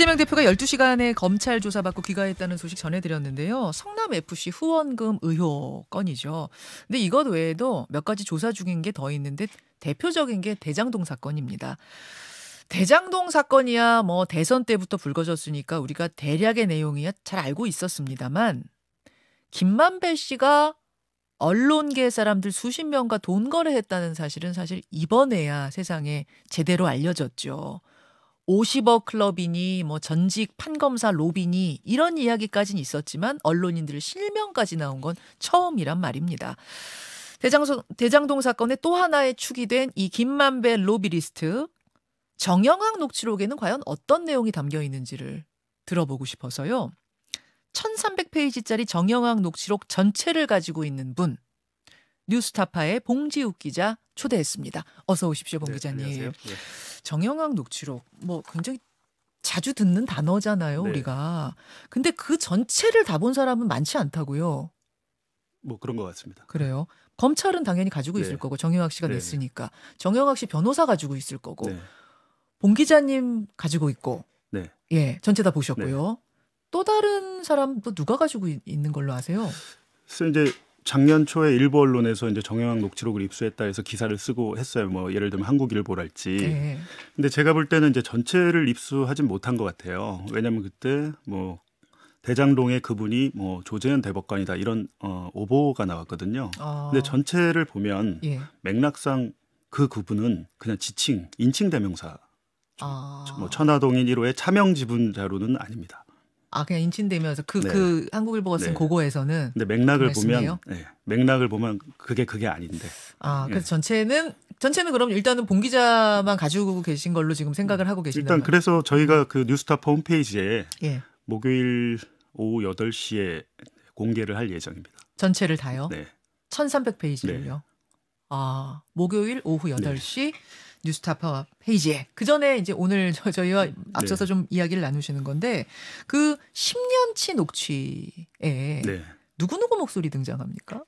이재명 대표가 12시간에 검찰 조사받고 귀가했다는 소식 전해드렸는데요. 성남 FC 후원금 의혹 건이죠. 근데 이것 외에도 몇 가지 조사 중인 게 더 있는데 대표적인 게 대장동 사건입니다. 대장동 사건이야 뭐 대선 때부터 불거졌으니까 우리가 대략의 내용이야 잘 알고 있었습니다만 김만배 씨가 언론계 사람들 수십 명과 돈 거래했다는 사실은 사실 이번에야 세상에 제대로 알려졌죠. 50억 클럽이니 뭐 전직 판검사 로비니 이런 이야기까지는 있었지만 언론인들을 실명까지 나온 건 처음이란 말입니다. 대장소, 대장동 사건의 또 하나의 축이 된 이 김만배 로비리스트 정영학 녹취록에는 과연 어떤 내용이 담겨 있는지를 들어보고 싶어서요. 1300페이지짜리 정영학 녹취록 전체를 가지고 있는 분 뉴스타파의 봉지욱 기자 초대했습니다. 어서 오십시오, 봉 네, 기자님. 안녕하세요. 예. 정영학 녹취록 뭐 굉장히 자주 듣는 단어잖아요, 네. 우리가. 근데 그 전체를 다 본 사람은 많지 않다고요. 뭐 그런 것 같습니다. 그래요. 검찰은 당연히 가지고 네. 있을 거고 정영학 씨가 네. 냈으니까 정영학 씨 변호사 가지고 있을 거고 네. 봉 기자님 가지고 있고 예 전체 다 보셨고요. 또 다른 사람도 누가 가지고 있는 걸로 아세요? 그래서 이제 작년 초에 일부 언론에서 이제 정영학 녹취록을 입수했다 해서 기사를 쓰고 했어요. 뭐 예를 들면 한국일보랄지. 네. 근데 제가 볼 때는 이제 전체를 입수하진 못한 것 같아요. 왜냐하면 그때 뭐 대장동의 그분이 뭐 조재현 대법관이다 이런 어, 오보가 나왔거든요. 어. 근데 전체를 보면 예. 맥락상 그 그분은 그냥 지칭 인칭 대명사. 아. 뭐 천화동인 1호의 차명 지분자로는 아닙니다. 아 그냥 인친되면서 그그 네. 그 한국일보가 쓴 네. 고거에서는 근데 맥락을 그 보면 네. 맥락을 보면 그게 그게 아닌데. 아 그래서 예. 전체는 전체는 그럼 일단은 봉 기자만 가지고 계신 걸로 지금 생각을 하고 계신다. 일단 그래서 저희가 음. 그 뉴스타파 홈페이지에 예. 목요일 오후 8시에 공개를 할 예정입니다. 전체를 다요? 네. 1300페이지를요. 아, 목요일 오후 8시 뉴스타파 페이지에 그 전에 이제 오늘 저, 저희와 네. 앞서서 네. 좀 이야기를 나누시는 건데 그 10년치 녹취에 네. 누구누구 목소리 등장합니까?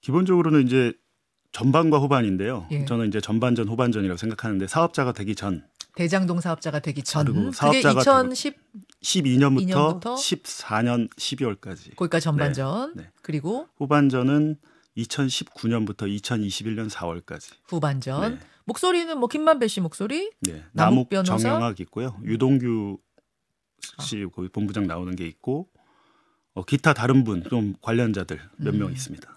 기본적으로는 이제 전반과 후반인데요. 예. 저는 이제 전반전 후반전이라고 생각하는데 사업자가 되기 전 대장동 사업자가 되기 전 그리고 사업자가 2010 12년부터 2년부터 14년 12월까지 거기까지 전반전 네. 네. 그리고 후반전은 2019년부터 2021년 4월까지 후반전 네. 목소리는 뭐 김만배 씨 목소리, 네. 남욱 변호사 정영학 있고요, 유동규 아. 씨 아. 거기 본부장 나오는 게 있고 어, 기타 다른 분 좀 관련자들 몇명 음. 있습니다.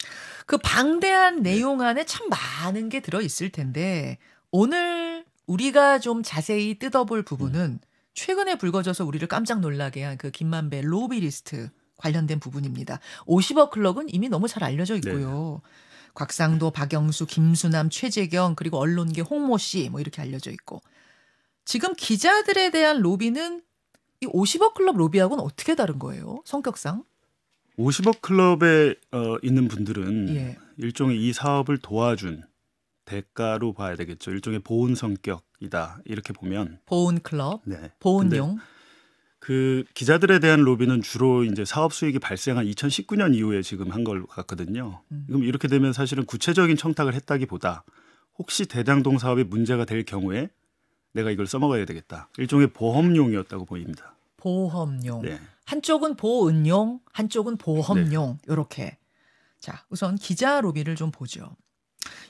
그 방대한 네. 내용 안에 참 많은 게 들어 있을 텐데 오늘 우리가 좀 자세히 뜯어볼 부분은 음. 최근에 불거져서 우리를 깜짝 놀라게 한 그 김만배 로비 리스트 관련된 부분입니다. 50억 클럽은 이미 너무 잘 알려져 네. 있고요. 네. 곽상도, 박영수, 김수남, 최재경 그리고 언론계 홍모 씨 뭐 이렇게 알려져 있고 지금 기자들에 대한 로비는 이 50억 클럽 로비하고는 어떻게 다른 거예요? 성격상? 50억 클럽에 어, 있는 분들은 예. 일종의 이 사업을 도와준 대가로 봐야 되겠죠. 일종의 보온 성격이다 이렇게 보면 보온 클럽, 네. 보온용. 그 기자들에 대한 로비는 주로 이제 사업 수익이 발생한 2019년 이후에 지금 한 걸 같거든요. 음. 그럼 이렇게 되면 사실은 구체적인 청탁을 했다기보다 혹시 대장동 사업이 문제가 될 경우에 내가 이걸 써먹어야 되겠다. 일종의 보험용이었다고 보입니다. 보험용. 네. 한쪽은 보은용, 한쪽은 보험용 네. 이렇게. 자, 우선 기자 로비를 좀 보죠.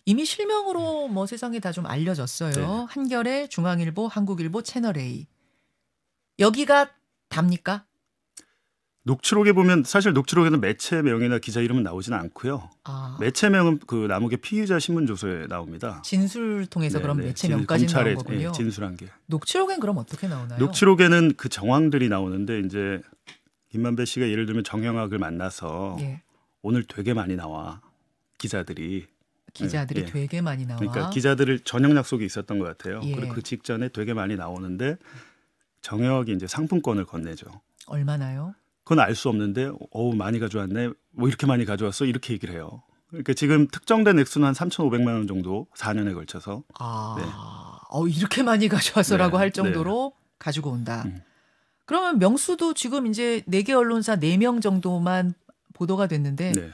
이미 실명으로 음. 뭐 세상에 다 좀 알려졌어요. 네. 한겨레, 중앙일보, 한국일보, 채널A. 여기가 답니까? 녹취록에 보면 사실 녹취록에는 매체 명이나 기자 이름은 나오지는 않고요. 아. 매체 명은 그 남욱의 피의자 신문 조서에 나옵니다. 진술 통해서 네, 그럼 네. 매체 명까지 나온 거군요. 예, 진술한 게. 녹취록엔 그럼 어떻게 나오나요? 녹취록에는 그 정황들이 나오는데 이제 김만배 씨가 예를 들면 정영학을 만나서 예. 오늘 되게 많이 나와 기자들이 기자들이 예, 예. 되게 많이 나와. 그러니까 기자들을 저녁 약속이 있었던 것 같아요. 예. 그리고 그 직전에 되게 많이 나오는데 정혁이 이제 상품권을 건네죠. 얼마나요? 그건 알 수 없는데 어우 많이 가져왔네. 뭐 이렇게 많이 가져왔어 이렇게 얘기를 해요. 그러니까 지금 특정된 액수는 한 3,500만 원 정도 4년에 걸쳐서. 아, 네. 어 이렇게 많이 가져왔어라고 네, 할 네. 정도로 네. 가지고 온다. 음. 그러면 명수도 지금 이제 네개 언론사 4명 정도만 보도가 됐는데 네.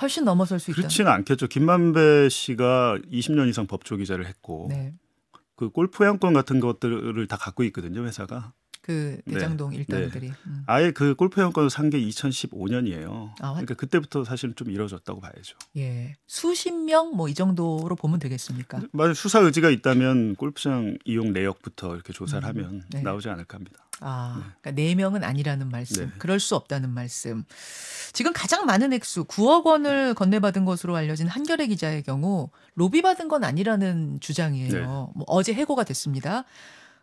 훨씬 넘어설 수 있다. 그렇지는 않겠죠. 김만배 씨가 20년 이상 법조 기자를 했고 그 골프 회원권 같은 것들을 다 갖고 있거든요 회사가 그 네. 대장동 네. 일당들이. 네. 음. 아예 그 골프 회원권을 산게 2015년이에요. 아, 그러니까 그때부터 사실은 좀이뤄졌다고 봐야죠. 예, 수십 명 뭐 이 정도로 보면 되겠습니까? 네, 만약 수사 의지가 있다면 골프장 이용 내역부터 이렇게 조사를 음. 하면 네. 나오지 않을까 합니다. 아, 네. 그러니까 4명은 아니라는 말씀. 그럴 수 없다는 말씀. 지금 가장 많은 액수 9억 원을 건네받은 것으로 알려진 한결의 기자의 경우 로비 받은 건 아니라는 주장이에요. 뭐 어제 해고가 됐습니다.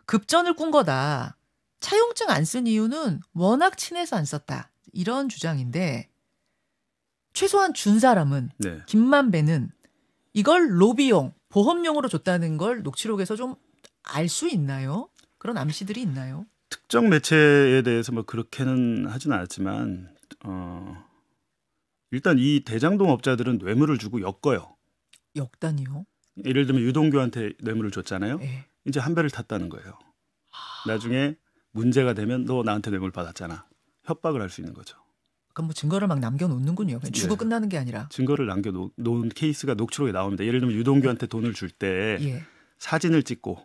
급전을 꾼 거다. 차용증 안 쓴 이유는 워낙 친해서 안 썼다. 이런 주장인데 최소한 준 사람은 네. 김만배는 이걸 로비용 보험용으로 줬다는 걸 녹취록에서 좀 알 수 있나요? 그런 암시들이 있나요? 특정 매체에 대해서 뭐 그렇게는 하진 않았지만 어 일단 이 대장동 업자들은 뇌물을 주고 엮어요. 역다니요 예를 들면 유동규한테 뇌물을 줬잖아요. 네. 이제 한 배를 탔다는 거예요. 나중에 문제가 되면 너 나한테 뇌물 받았잖아. 협박을 할 수 있는 거죠. 그러뭐 증거를 막 남겨놓는군요. 주고 예. 끝나는 게 아니라 증거를 남겨놓은 케이스가 녹취록에 나옵니다. 예를 들면 유동규한테 돈을 줄때 예. 사진을 찍고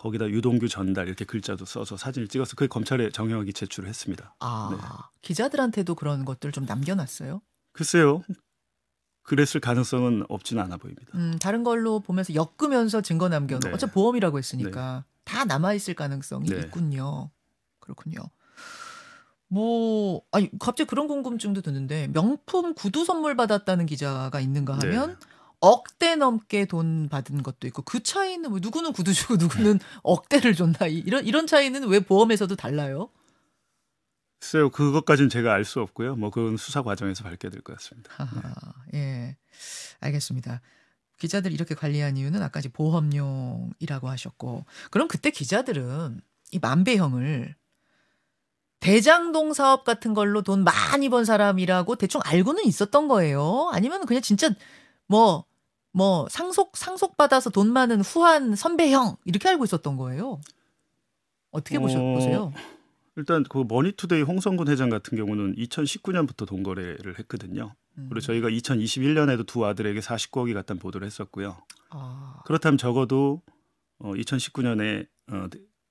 거기다 유동규 전달 이렇게 글자도 써서 사진을 찍어서 그게 검찰에 정형하기 제출을 했습니다. 아 네. 기자들한테도 그런 것들 좀 남겨놨어요? 글쎄요. 그랬을 가능성은 없지는 않아 보입니다. 음, 다른 걸로 보면서 엮으면서 증거 남겨놓고 네. 어차피 보험이라고 했으니까. 네. 다 남아 있을 가능성이 네. 있군요. 그렇군요. 뭐 아니 갑자기 그런 궁금증도 드는데 명품 구두 선물 받았다는 기자가 있는가 네. 하면 네. 억대 넘게 돈 받은 것도 있고 그 차이는 뭐 누구는 구두 주고 누구는 네. 억대를 줬나 이런 이런 차이는 왜 보험에서도 달라요? 글쎄요 그것까지는 제가 알 수 없고요. 뭐 그건 수사 과정에서 밝게 될 것 같습니다. 아하, 네. 예, 알겠습니다. 기자들 이렇게 관리한 이유는 아까 이제 보험료이라고 하셨고 그럼 그때 기자들은 이 만배형을 대장동 사업 같은 걸로 돈 많이 번 사람이라고 대충 알고는 있었던 거예요. 아니면 그냥 진짜 뭐뭐 뭐 상속 상속 받아서 돈 많은 후한 선배형 이렇게 알고 있었던 거예요. 어떻게 보셨 어... 보세요? 일단 그 머니투데이 홍성군 회장 같은 경우는 2019년부터 돈거래를 했거든요. 음. 그리고 저희가 2021년에도 두 아들에게 49억이 갔다 보도를 했었고요. 아. 그렇다면 적어도 어, 2019년에 어,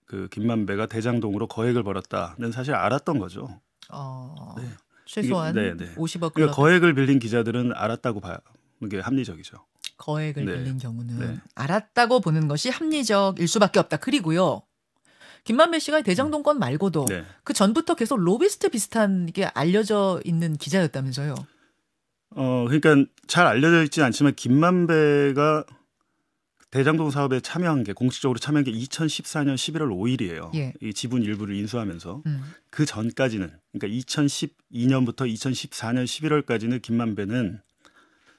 그 김만배가 대장동으로 거액을 벌었다는 사실 알았던 거죠. 어. 네. 최소한 네, 네. 50억. 그러니까 거액을 빌린 기자들은 알았다고 봐는게 합리적이죠. 거액을 네. 빌린 경우는 네. 알았다고 보는 것이 합리적일 수밖에 없다. 그리고요. 김만배 씨가 대장동 건 음. 말고도 네. 그 전부터 계속 로비스트 비슷한 게 알려져 있는 기자였다면서요. 어, 그러니까 잘 알려져 있지는 않지만 김만배가 대장동 사업에 참여한 게 공식적으로 참여한 게 2014년 11월 5일이에요. 예. 이 지분 일부를 인수하면서 음. 그 전까지는 그러니까 2012년부터 2014년 11월까지는 김만배는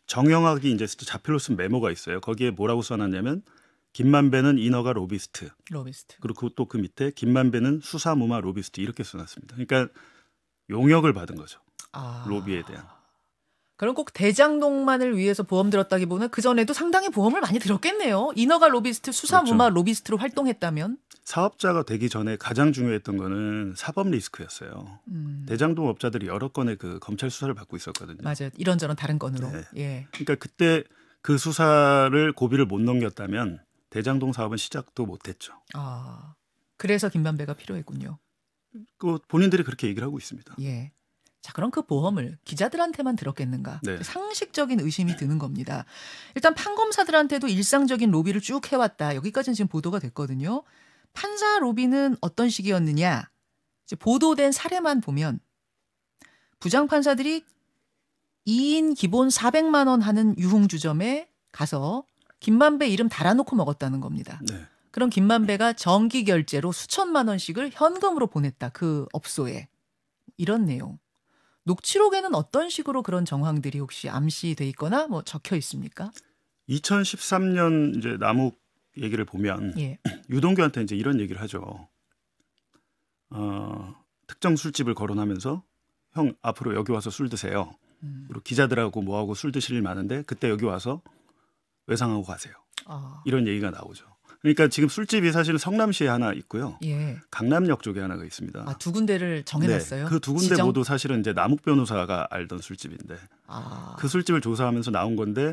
정영학이 이제 자필로 쓴 메모가 있어요. 거기에 뭐라고 써놨냐면 김만배는 인허가 로비스트. 로비스트. 그리고 또그 그 밑에 김만배는 수사무마 로비스트 이렇게 써놨습니다. 그러니까 용역을 받은 거죠. 아. 로비에 대한. 그럼 꼭 대장동만을 위해서 보험 들었다기보다는 그 전에도 상당히 보험을 많이 들었겠네요. 인허가 로비스트, 수사무마 그렇죠. 로비스트로 활동했다면 사업자가 되기 전에 가장 중요했던 거는 사법 리스크였어요. 음. 대장동 업자들이 여러 건의 그 검찰 수사를 받고 있었거든요. 맞아요. 이런저런 다른 건으로. 네. 예. 그러니까 그때 그 수사를 고비를 못 넘겼다면 대장동 사업은 시작도 못했죠. 아, 그래서 김만배가 필요했군요. 그 본인들이 그렇게 얘기를 하고 있습니다. 예. 자, 그럼 그 보험을 기자들한테만 들었겠는가? 네. 그 상식적인 의심이 드는 겁니다. 일단 판검사들한테도 일상적인 로비를 쭉 해왔다. 여기까지는 지금 보도가 됐거든요. 판사 로비는 어떤 식이었느냐? 이제 보도된 사례만 보면 부장 판사들이 2인 기본 400만 원 하는 유흥주점에 가서 김만배 이름 달아놓고 먹었다는 겁니다. 네. 그럼 김만배가 정기 결제로 수천만 원씩을 현금으로 보냈다. 그 업소에. 이런 내용. 녹취록에는 어떤 식으로 그런 정황들이 혹시 암시돼 있거나 뭐 적혀 있습니까? 2013년 이제 남욱 얘기를 보면 예. 유동규한테 이제 이런 얘기를 하죠. 어, 특정 술집을 거론하면서 형 앞으로 여기 와서 술 드세요. 음. 그리고 기자들하고 뭐하고 술 드실 일 많은데 그때 여기 와서 외상하고 가세요. 아. 이런 얘기가 나오죠. 그러니까 지금 술집이 사실 은 성남시에 하나 있고요. 예. 강남역 쪽에 하나가 있습니다. 아, 두 군데를 정해놨어요? 네, 그 두 군데 지정? 모두 사실은 이제 남욱 변호사가 알던 술집인데 아. 그 술집을 조사하면서 나온 건데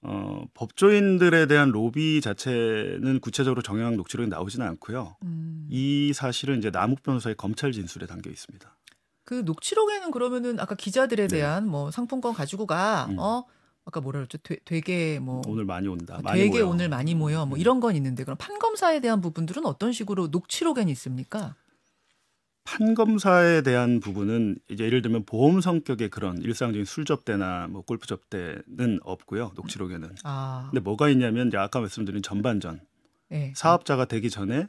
어, 법조인들에 대한 로비 자체는 구체적으로 정형학 녹취록에 나오지는 않고요. 음. 이 사실은 이제 남욱 변호사의 검찰 진술에 담겨 있습니다. 그 녹취록에는 그러면은 아까 기자들에 네. 대한 뭐 상품권 가지고 가, 음. 어 아까 뭐라 그랬죠? 되, 게뭐 오늘 많이 온다. 아, 많이 되게 모여. 오늘 많이 모여. 뭐 네. 이런 건 있는데 그럼 판검사에 대한 부분들은 어떤 식으로 녹취록엔 있습니까? 판검사에 대한 부분은 이제 예를 들면 보험 성격의 그런 일상적인 술 접대나 뭐 골프 접대는 없고요 녹취록에는. 아. 근데 뭐가 있냐면 이제 아까 말씀드린 전반전 네. 사업자가 되기 전에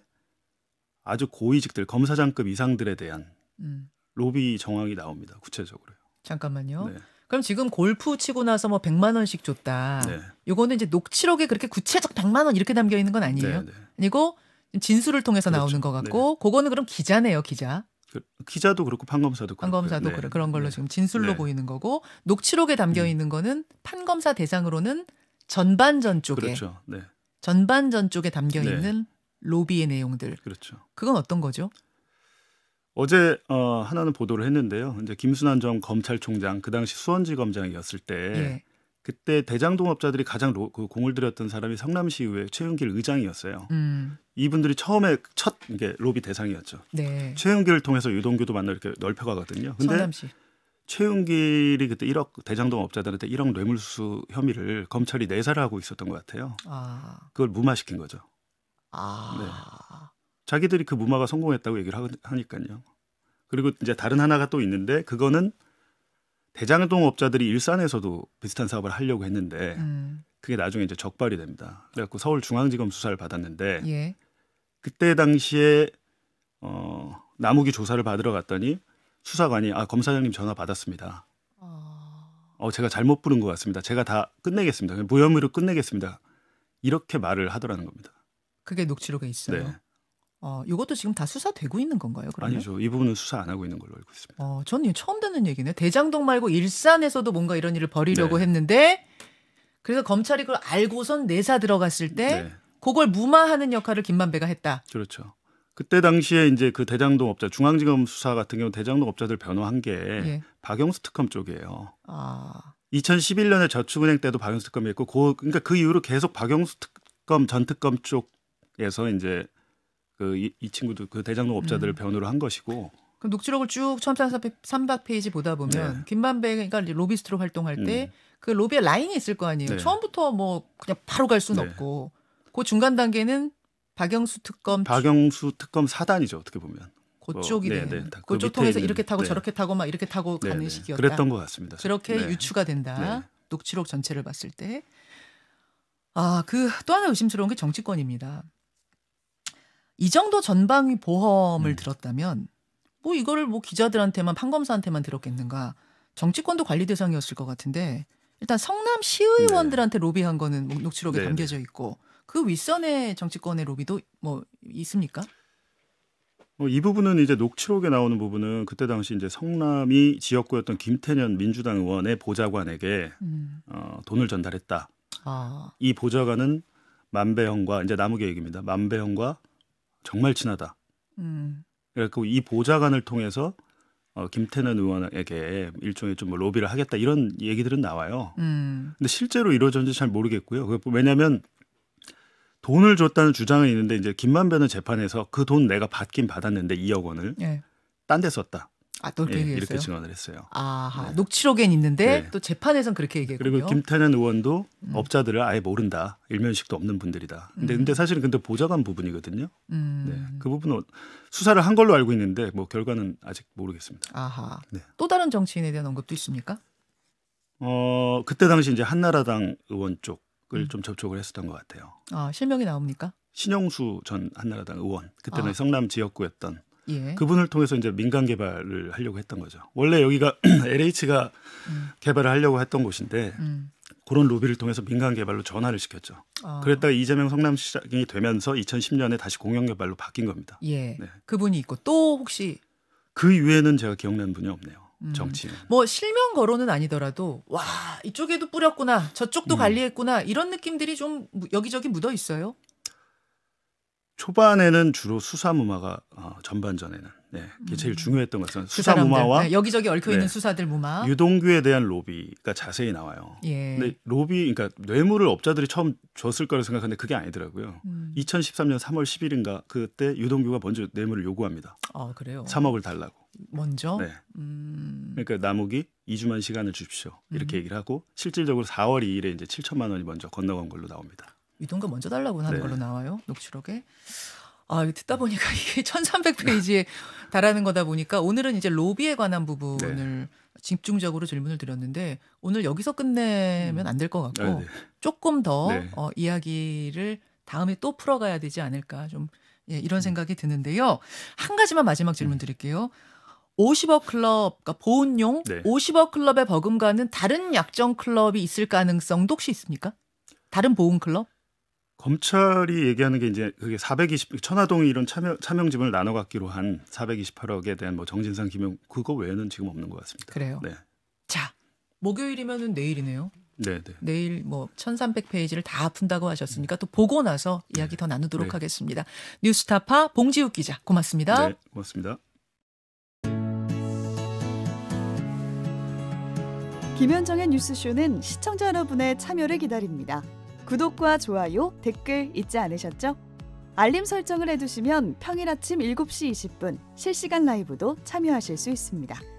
아주 고위직들 검사장급 이상들에 대한 음. 로비 정황이 나옵니다 구체적으로요. 잠깐만요. 네. 그럼 지금 골프 치고 나서 뭐 100만 원씩 줬다. 네. 요거는 이제 녹취록에 그렇게 구체적 100만 원 이렇게 담겨 있는 건 아니에요. 네, 네. 아니고 진술을 통해서 그렇죠. 나오는 것 같고 네, 네. 그거는 그럼 기자네요, 기자. 그, 기자도 그렇고 판검사도 그렇고 판검사도 네. 그런 걸로 네. 지금 진술로 네. 보이는 거고 녹취록에 담겨 음. 있는 거는 판검사 대상으로는 전반전 쪽에 그렇죠. 전반전 쪽에 담겨 있는 로비의 내용들. 그렇죠. 그건 어떤 거죠? 어제 어, 하나는 보도를 했는데요. 이제 김순환 전 검찰총장 그 당시 수원지검장이었을 때 예. 그때 대장동업자들이 가장 로, 그 공을 들였던 사람이 성남시의회 최윤길 의장이었어요. 음. 이분들이 처음에 첫 이게 로비 대상이었죠. 네. 최윤길을 통해서 유동규도 만나 이렇게 넓혀가거든요. 근데 성남시. 최윤길이 그때 1억 대장동 업자들한테 1억 뇌물수 혐의를 검찰이 내사를 하고 있었던 것 같아요. 아. 그걸 무마시킨 거죠. 아. 네. 자기들이 그 무마가 성공했다고 얘기를 하니까요. 그리고 이제 다른 하나가 또 있는데 그거는 대장동 업자들이 일산에서도 비슷한 사업을 하려고 했는데 음. 그게 나중에 이제 적발이 됩니다. 그래갖고 서울중앙지검 수사를 받았는데 예. 그때 당시에 어, 나무기 조사를 받으러 갔더니 수사관이 아 검사장님 전화 받았습니다. 어... 어 제가 잘못 부른 것 같습니다. 제가 다 끝내겠습니다. 무혐의로 끝내겠습니다. 이렇게 말을 하더라는 겁니다. 그게 녹취록에 있어요. 네. 어, 이것도 지금 다 수사되고 있는 건가요? 그러면? 아니죠. 이 부분은 수사 안 하고 있는 걸로 알고 있습니다. 어, 저는 처음 듣는 얘기네. 요 대장동 말고 일산에서도 뭔가 이런 일을 벌이려고 네. 했는데 그래서 검찰이 그걸 알고선 내사 들어갔을 때 네. 그걸 무마하는 역할을 김만배가 했다. 그렇죠. 그때 당시에 이제 그 대장동 업자 중앙지검 수사 같은 경우 대장동 업자들 변호한 게 예. 박영수 특검 쪽이에요. 아. 2011년에 저축은행 때도 박영수 특검이 있고 그, 그러니까 그 이후로 계속 박영수 특검 전 특검 쪽에서 이제 그이 이 친구도 그 대장동 업자들을 음. 변호를 한 것이고 그럼 녹취록을 쭉첨음삼박 페이지 보다 보면 네. 김만배가 로비스트로 활동할 때그 음. 로비의 라인이 있을 거 아니에요. 네. 처음부터 뭐 그냥 바로 갈 수는 네. 없고 그 중간 단계는 박영수 특검 박영수 특검 사단이죠 어떻게 보면 그쪽이네. 뭐, 네, 네. 그 그쪽 통해서 이렇게 타고 네. 저렇게 타고 막 이렇게 타고 네, 가는 네. 식이었다. 그랬던 것 같습니다. 그렇게 네. 유추가 된다. 녹취록 전체를 봤을 때. 아, 그 또 하나 의심스러운 게 정치권입니다. 이 정도 전방위 보험을 음. 들었다면 뭐 이거를 뭐 기자들한테만 판검사한테만 들었겠는가 정치권도 관리 대상이었을 것 같은데 일단 성남 시의원들한테 네. 로비한 거는 녹취록에 네, 네. 담겨져 있고 그 윗선의 정치권의 로비도 뭐 있습니까? 뭐이 부분은 이제 녹취록에 나오는 부분은 그때 당시 이제 성남이 지역구였던 김태년 민주당 의원의 보좌관에게 음. 어, 돈을 전달했다. 아. 이 보좌관은 만배형과 이제 나무의얘입니다 만배형과 정말 친하다. 음. 그래서 이 보좌관을 통해서 어, 김태년 의원에게 일종의 좀 뭐 로비를 하겠다 이런 얘기들은 나와요. 음. 근데 실제로 이루어졌는지 잘 모르겠고요. 그 왜냐하면 돈을 줬다는 주장은 있는데 이제 김만배는 재판에서 그 돈 내가 받긴 받았는데 2억 원을 예. 딴데 썼다. 아, 넓게 예, 이렇게 증언을 했어요. 아, 네. 녹취록엔 있는데 네. 또 재판에선 그렇게 얘기했군요. 그리고 김탄현 의원도 음. 업자들을 아예 모른다. 일면식도 없는 분들이다. 근데, 음. 근데 사실은 근데 보좌관 부분이거든요. 음. 네, 그 부분은 수사를 한 걸로 알고 있는데 뭐 결과는 아직 모르겠습니다. 아하. 네. 또 다른 정치인에 대한 언급도 있습니까? 어, 그때 당시 이제 한나라당 의원 쪽을 음. 좀 접촉을 했었던 것 같아요. 아, 실명이 나옵니까? 신영수 전 한나라당 의원 그때는 아. 성남 지역구였던 예. 그분을 통해서 이제 민간 개발을 하려고 했던 거죠. 원래 여기가 LH가 음. 개발을 하려고 했던 곳인데 음. 그런 로비를 통해서 민간 개발로 전환을 시켰죠. 어. 아. 그랬다가 이재명 성남시장이 되면서 2010년에 다시 공영 개발로 바뀐 겁니다. 예. 네. 그분이 있고 또 혹시 그 이외에는 제가 기억나는 분이 없네요. 음. 정치인. 뭐 실명 거론은 아니더라도 와 이쪽에도 뿌렸구나 저쪽도 음. 관리했구나 이런 느낌들이 좀 여기저기 묻어 있어요. 초반에는 주로 수사무마가 어, 전반전에는 네, 그게 제일 음. 중요했던 것 같아요. 수사무마와 네, 여기저기 얽혀 있는 네, 수사들 무마. 유동규에 대한 로비가 자세히 나와요. 예. 근데 로비 그러니까 뇌물을 업자들이 처음 줬을 거라고 생각하는데 그게 아니더라고요. 음. 2013년 3월 10일인가 그때 유동규가 먼저 뇌물을 요구합니다. 아, 그래요. 3억을 달라고. 먼저? 네. 음. 그러니까 남욱이 2주만 시간을 주십시오. 이렇게 음. 얘기를 하고 실질적으로 4월 2일에 이제 7천만 원이 먼저 건너간 걸로 나옵니다. 유동금 먼저 달라고 하는 네. 걸로 나와요 녹취록에. 아, 듣다 보니까 이게 천삼백 페이지에 네. 달하는 거다 보니까 오늘은 이제 로비에 관한 부분을 네. 집중적으로 질문을 드렸는데 오늘 여기서 끝내면 음. 안될 것 같고 아, 네. 조금 더 네. 어, 이야기를 다음에 또 풀어가야 되지 않을까 좀 예, 이런 음. 생각이 드는데요. 한 가지만 마지막 질문 음. 드릴게요. 50억 클럽, 그러니까 보온용 네. 50억 클럽의 버금가는 다른 약정 클럽이 있을 가능성도 혹시 있습니까? 다른 보온 클럽? 검찰이 얘기하는 게 이제 그게 420 천화동 이런 차명, 차명집을 나눠 갖기로 한 428억에 대한 뭐 정진상 김용 그거 외에는 지금 없는 것 같습니다. 그래요. 네. 자, 목요일이면은 내일이네요. 네, 네. 내일 뭐 1300페이지를 다 푼다고 하셨으니까 또 보고 나서 이야기 네. 더 나누도록 네. 하겠습니다. 뉴스타파 봉지욱 기자 고맙습니다. 네, 고맙습니다. 김현정의 뉴스쇼는 시청자 여러분의 참여를 기다립니다. 구독과 좋아요, 댓글 잊지 않으셨죠? 알림 설정을 해두시면 평일 아침 7시 20분 실시간 라이브도 참여하실 수 있습니다.